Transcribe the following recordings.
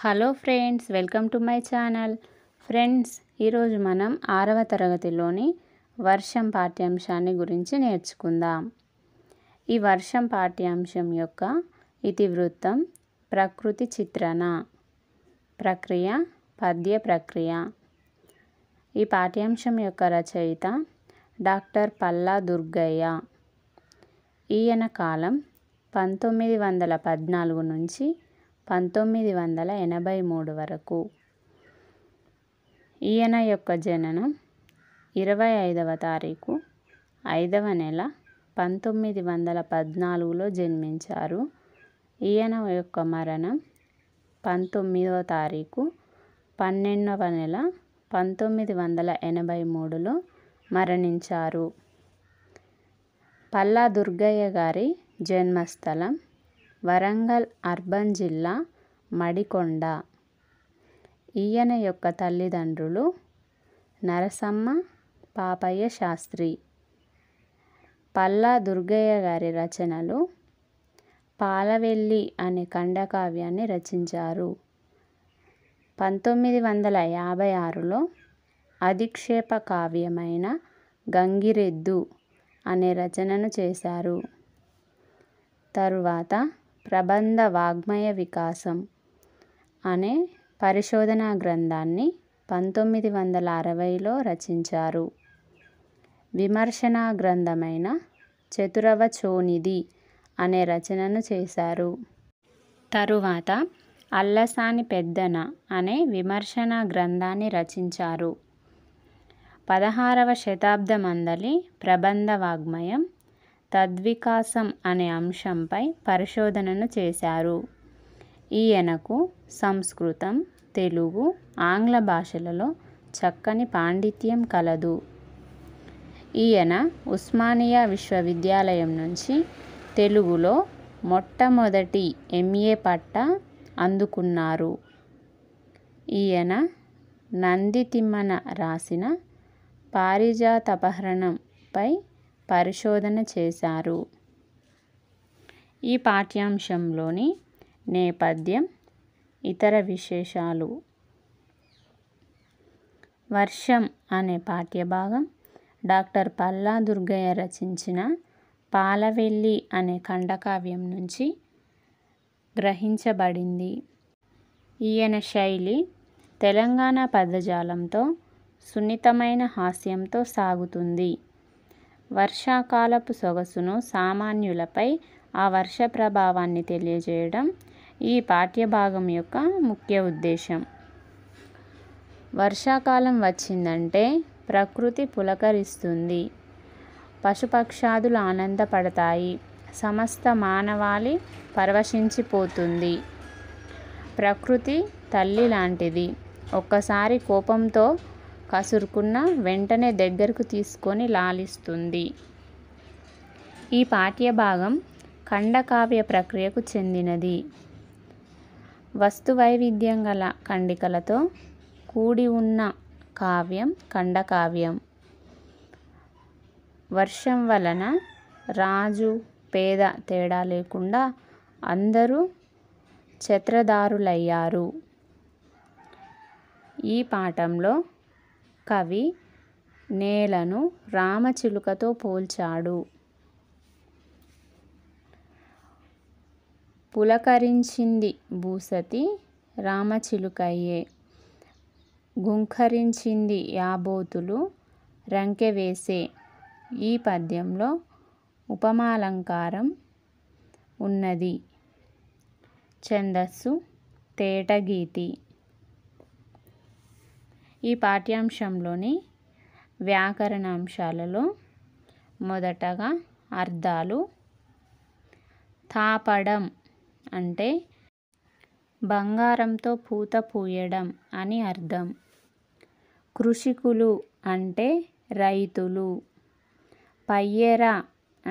hello friends welcome to my channel friends ఈరోజు మనం ఆరవ తరగతిలోని వర్షం పాఠ్యాంశాన్ని గురించి నేర్చుకుందాం ఈ వర్షం పాఠ్యాంశం యొక్క ఇతివృత్తం ప్రకృతి చిత్రణ ప్రక్రియ పద్య ప్రక్రియ ఈ పాఠ్యాంశం యొక్క రచయిత డాక్టర్ పల్లా దుర్గయ్య ఈయన కాలం పంతొమ్మిది వందల పద్నాలుగు నుంచి పంతొమ్మిది వందల ఎనభై మూడు వరకు ఈయన యొక్క జననం ఇరవై ఐదవ తారీఖు ఐదవ నెల పంతొమ్మిది వందల పద్నాలుగులో జన్మించారు ఈయన యొక్క మరణం పంతొమ్మిదవ తారీఖు పన్నెండవ నెల పంతొమ్మిది వందల ఎనభై మూడులో మరణించారు పల్లా దుర్గయ్య గారి జన్మస్థలం వరంగల్ అర్బన్ జిల్లా మడికొండ ఈయన యొక్క తల్లిదండ్రులు నరసమ్మ పాపయ్య శాస్త్రి పల్లా దుర్గయ్య గారి రచనలు పాలవెల్లి అనే ఖండకావ్యాన్ని రచించారు పంతొమ్మిది వందల యాభై ఆరులో అధిక్షేప కావ్యమైన గంగిరెద్దు అనే రచనను చేశారు తరువాత ప్రబంధ వాగ్మయ వికాసం అనే పరిశోధనా గ్రంథాన్ని పంతొమ్మిది వందల అరవైలో రచించారు విమర్శనా గ్రంథమైన చతురవచోనిధి అనే రచనను చేశారు తరువాత అల్లసాని పెద్దన అనే విమర్శనా గ్రంథాన్ని రచించారు పదహారవ శతాబ్దమందలి ప్రబంధ వాగ్మయం తద్వికాసం అనే అంశంపై పరిశోధనను చేశారు ఈయనకు సంస్కృతం తెలుగు ఆంగ్ల భాషలలో చక్కని పాండిత్యం కలదు ఈయన ఉస్మానియా విశ్వవిద్యాలయం నుంచి తెలుగులో మొట్టమొదటి ఎంఏ పట్ట అందుకున్నారు ఈయన నందితిమ్మన రాసిన పారిజాతపహరణంపై పరిశోధన చేశారు ఈ పాఠ్యాంశంలోని నేపథ్యం ఇతర విశేషాలు వర్షం అనే పాఠ్యభాగం డాక్టర్ పల్లా దుర్గయ్య రచించిన పాలవెల్లి అనే ఖండకావ్యం నుంచి గ్రహించబడింది ఈయన శైలి తెలంగాణ పదజాలంతో సున్నితమైన హాస్యంతో సాగుతుంది వర్షాకాలపు సొగసును సామాన్యులపై ఆ వర్ష ప్రభావాన్ని తెలియజేయడం ఈ పాఠ్యభాగం యొక్క ముఖ్య ఉద్దేశం వర్షాకాలం వచ్చిందంటే ప్రకృతి పులకరిస్తుంది పశుపక్షాదులు ఆనందపడతాయి సమస్త మానవాళి పరవశించిపోతుంది ప్రకృతి తల్లి లాంటిది ఒక్కసారి కోపంతో కసురుకున్న వెంటనే దగ్గరకు తీసుకొని లాలిస్తుంది ఈ పాఠ్యభాగం ఖండకావ్య ప్రక్రియకు చెందినది వస్తు వైవిధ్యం గల ఖండికలతో కూడి ఉన్న కావ్యం ఖండకావ్యం వర్షం వలన రాజు పేద తేడా లేకుండా అందరూ ఛత్రదారులయ్యారు ఈ పాఠంలో కవి నేలను రామచిలుకతో పోల్చాడు పులకరించింది భూసతి రామచిలుకయ్యే గుంకరించింది యాబోతులు రంకె వేసే ఈ పద్యంలో ఉపమాలంకారం ఉన్నది ఛందస్సు తేటగీతి ఈ పాఠ్యాంశంలోని వ్యాకరణ అంశాలలో మొదటగా అర్థాలు తాపడం అంటే బంగారంతో పూత పూయడం అని అర్థం కృషికులు అంటే రైతులు పయ్యెర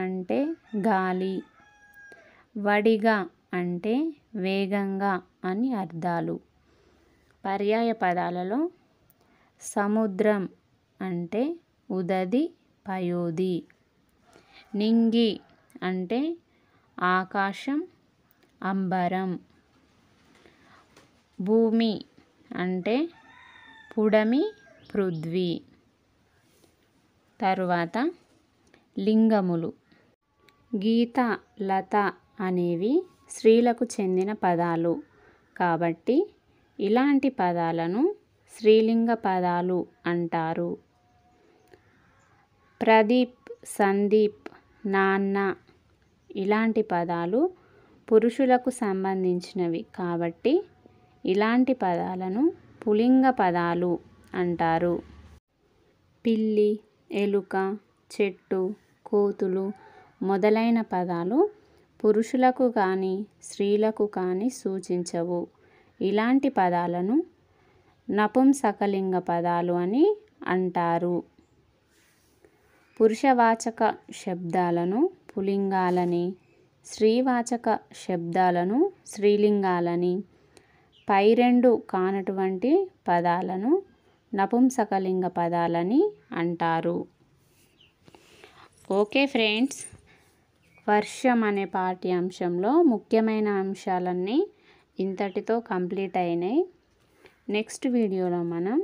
అంటే గాలి వడిగా అంటే వేగంగా అని అర్థాలు పర్యాయ పదాలలో సముద్రం అంటే ఉదది పయోధి నింగి అంటే ఆకాశం అంబరం భూమి అంటే పుడమి పృథ్వీ తరువాత లింగములు గీత లత అనేవి స్త్రీలకు చెందిన పదాలు కాబట్టి ఇలాంటి పదాలను స్త్రీలింగ పదాలు అంటారు ప్రదీప్ సందీప్ నాన్న ఇలాంటి పదాలు పురుషులకు సంబంధించినవి కాబట్టి ఇలాంటి పదాలను పులింగ పదాలు అంటారు పిల్లి ఎలుక చెట్టు కోతులు మొదలైన పదాలు పురుషులకు కానీ స్త్రీలకు కానీ సూచించవు ఇలాంటి పదాలను నపుంసకలింగ పదాలు అని అంటారు పురుషవాచక శబ్దాలను పులింగాలని స్త్రీవాచక శబ్దాలను స్త్రీలింగాలని పై రెండు కానటువంటి పదాలను నపుంసకలింగ పదాలని అంటారు ఓకే ఫ్రెండ్స్ వర్షం అనే పాఠ్యాంశంలో ముఖ్యమైన అంశాలన్నీ ఇంతటితో కంప్లీట్ అయినాయి నెక్స్ట్ వీడియోలో మనం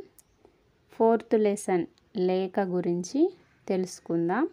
ఫోర్త్ లెసన్ లేఖ గురించి తెలుసుకుందాం